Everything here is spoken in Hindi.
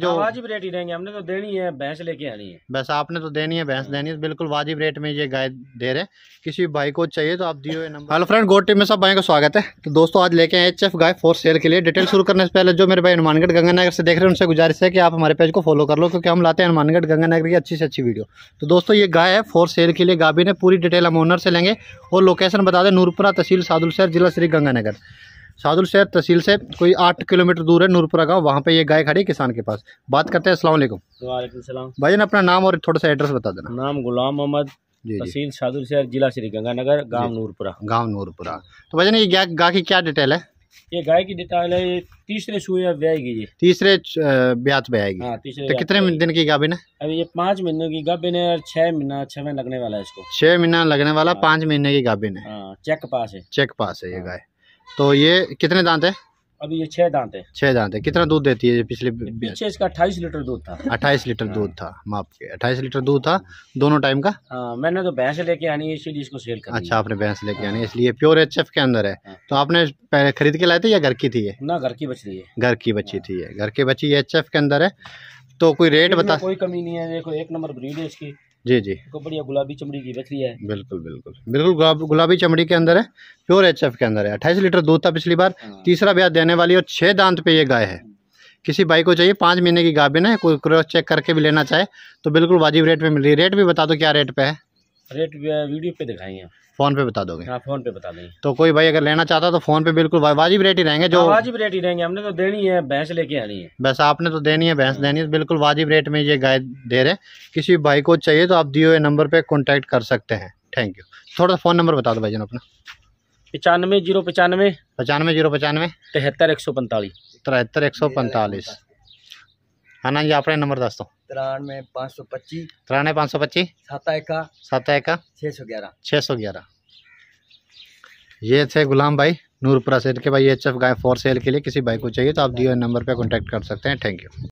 जो वाजिब रेट ही देंगे हमने तो देनी है भैंस लेके आनी है बस आपने तो देनी है भैंस देनी है बिल्कुल वाजिब रेट में ये गाय दे रहे किसी भाई को चाहिए तो आप दिए हुए नंबर हेलो फ्रेंड गोटी में सब भाई का स्वागत है तो दोस्तों आज लेके आए एच एफ गाय फोर सेल के लिए डिटेल शुरू करने से पहले जो मेरे भाई हनुमानगढ़ गंगानगर से देख रहे हैं उनसे गुजारिश है कि आप हमारे पेज को फॉलो कर लो क्योंकि हम लाते हैं हनुमानगढ़ गंगानगर की अच्छी से अच्छी वीडियो तो दोस्तों ये गाय है फोर सेल के लिए गाभी ने पूरी डिटेल हम ओनर से लेंगे और लोकेशन बता दें नूरपुरा तहसील सादुलशहर जिला श्री गंगानगर साधुल शहर तहसील से कोई आठ किलोमीटर दूर है नूरपुरा गाँव वहाँ पे ये गाय खड़ी है किसान के पास बात करते हैं असला वालेकुम भाई अपना नाम और थोड़ा सा एड्रेस बता देना नाम गुलाम मोहम्मद तहसील साधुल शहर जिला श्री गंगानगर गाँव नूरपुरा गाँव नूरपुरा तो भाई ये गाय गाय की क्या डिटेल है ये गाय की डिटेल है तीसरे सूए ब्याह ये तीसरे ब्याज पे आएगी हाँ, तीसरे तो कितने दिन की गाभिन है अभी ये पाँच महीने की गाभिन है और छह महीना छह महीना लगने वाला है इसको छह महीना लगने वाला हाँ। पाँच महीने की गाभिन है हाँ, चेक पास है चेक पास है ये हाँ। गाय तो ये कितने दांत है अभी ये छह दांत है छह दांत है कितना दूध देती है पिछले पीछे इसका अट्ठाईस लीटर दूध था अट्ठाईस लीटर हाँ। दूध था माफ के अट्ठाईस लीटर दूध था दोनों टाइम का आ, हाँ, मैंने तो भैंस लेके आनी है इसीलिए इसको सेल कर अच्छा आपने भैंस लेके हाँ। आनी है इसलिए प्योर एच के अंदर है तो आपने पहले खरीद के लाए थे या घर की थी ना घर की बची है घर की बची थी घर की बची एच के अंदर है तो कोई रेट बता कोई कमी नहीं है देखो एक नंबर ब्रीड है इसकी जी जी बढ़िया गुलाबी चमड़ी की बकरी है बिल्कुल बिल्कुल बिल्कुल गुलाबी चमड़ी के अंदर है प्योर एच के अंदर है अट्ठाईस लीटर दूध था पिछली बार हाँ। तीसरा ब्याज देने वाली और छः दांत पे ये गाय है किसी भाई को चाहिए पाँच महीने की गाभिन है कोई क्रॉस चेक करके भी लेना चाहे तो बिल्कुल वाजिब रेट पे मिल रही है रेट भी बता दो क्या रेट पे है रेट वीडियो पे दिखाएंगे फ़ोन पे बता दोगे हाँ फ़ोन पे बता देंगे तो कोई भाई अगर लेना चाहता तो फ़ोन पे बिल्कुल वाजिब रेट ही रहेंगे जो हाँ, वाजिब रेट ही रहेंगे हमने तो देनी है भैंस लेके आनी है बस आपने तो देनी है भैंस देनी है तो बिल्कुल वाजिब रेट में ये गाय दे रहे किसी भाई को चाहिए तो आप दिए हुए नंबर पर कॉन्टैक्ट कर सकते हैं थैंक यू थोड़ा फ़ोन नंबर बता दो भाई अपना पचानवे जीरो पचानवे पचानवे जीरो पचानवे तिहत्तर एक सौ पैंतालीस तिहत्तर एक सौ पैंतालीस है हाँ ना ये अपने नंबर दस दो तिरानवे पाँच सौ पच्चीस तिरानवे पाँच सौ पच्चीस साता इक्का साता इक्का छः सौ ग्यारह छः सौ ग्यारह ये थे गुलाम भाई नूरपुरा सेठ के भाई एच एफ गाय फॉर सेल के लिए किसी भाई को चाहिए तो आप दिए नंबर पर कॉन्टैक्ट कर सकते हैं थैंक यू